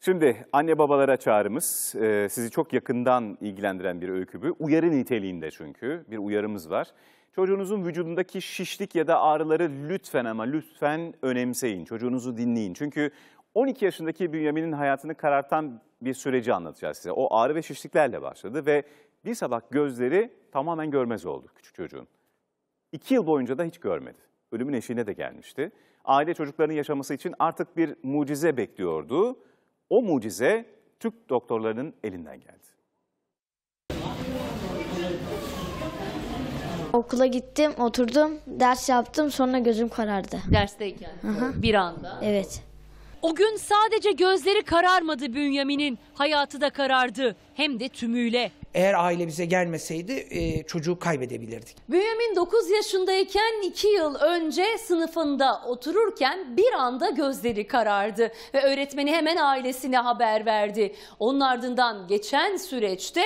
Şimdi anne babalara çağrımız e, sizi çok yakından ilgilendiren bir öykü bu. Uyarı niteliğinde çünkü bir uyarımız var. Çocuğunuzun vücudundaki şişlik ya da ağrıları lütfen ama lütfen önemseyin. Çocuğunuzu dinleyin. Çünkü 12 yaşındaki Bünyamin'in hayatını karartan bir süreci anlatacağız size. O ağrı ve şişliklerle başladı ve bir sabah gözleri tamamen görmez oldu küçük çocuğun. İki yıl boyunca da hiç görmedi. Ölümün eşiğine de gelmişti. Aile çocuklarının yaşaması için artık bir mucize bekliyordu. O mucize Türk doktorlarının elinden geldi. Okula gittim, oturdum, ders yaptım, sonra gözüm karardı. Dersteyken, Aha. bir anda. Evet. O gün sadece gözleri kararmadı Bünyamin'in, hayatı da karardı. Hem de tümüyle. Eğer aile bize gelmeseydi e, çocuğu kaybedebilirdik. Büyüm'ün 9 yaşındayken 2 yıl önce sınıfında otururken bir anda gözleri karardı ve öğretmeni hemen ailesine haber verdi. Onun ardından geçen süreçte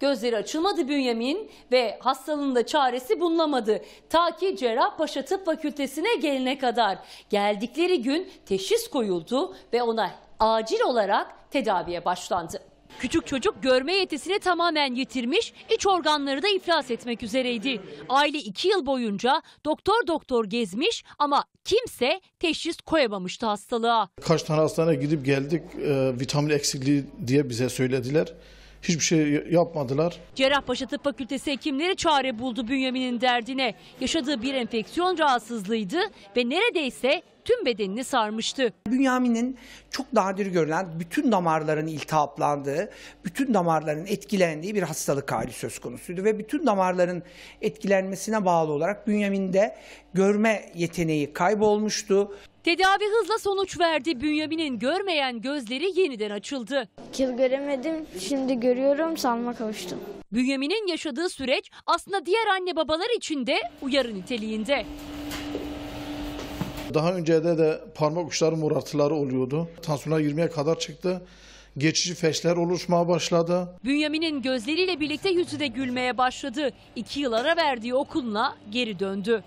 Gözleri açılmadı Bünyamin ve hastalığında çaresi bulunamadı. Ta ki Cerrahpaşa Tıp Fakültesine gelene kadar. Geldikleri gün teşhis koyuldu ve ona acil olarak tedaviye başlandı. Küçük çocuk görme yetisini tamamen yitirmiş, iç organları da iflas etmek üzereydi. Aile iki yıl boyunca doktor doktor gezmiş ama kimse teşhis koyamamıştı hastalığa. Kaç tane hastaneye gidip geldik e, vitamin eksikliği diye bize söylediler. Hiçbir şey yapmadılar. Cerrahpaşa Tıp Fakültesi hekimleri çare buldu bünyemin derdine. Yaşadığı bir enfeksiyon rahatsızlığıydı ve neredeyse tüm bedenini sarmıştı. Bünyamin'in çok nadir görülen bütün damarların iltihaplandığı, bütün damarların etkilendiği bir hastalık hali söz konusuydu. Ve bütün damarların etkilenmesine bağlı olarak Bünyamin'de görme yeteneği kaybolmuştu. Tedavi hızla sonuç verdi. Bünyamin'in görmeyen gözleri yeniden açıldı. İki yıl göremedim. Şimdi görüyorum. Salma kavuştum. Bünyamin'in yaşadığı süreç aslında diğer anne babalar için de uyarı niteliğinde. Daha önce de de parmak uçları morartıları oluyordu. Tansiyonlar 20'ye kadar çıktı geçici feşler oluşmaya başladı. Bünyamin'in gözleriyle birlikte yüzü de gülmeye başladı. İki yıl ara verdiği okuluna geri döndü.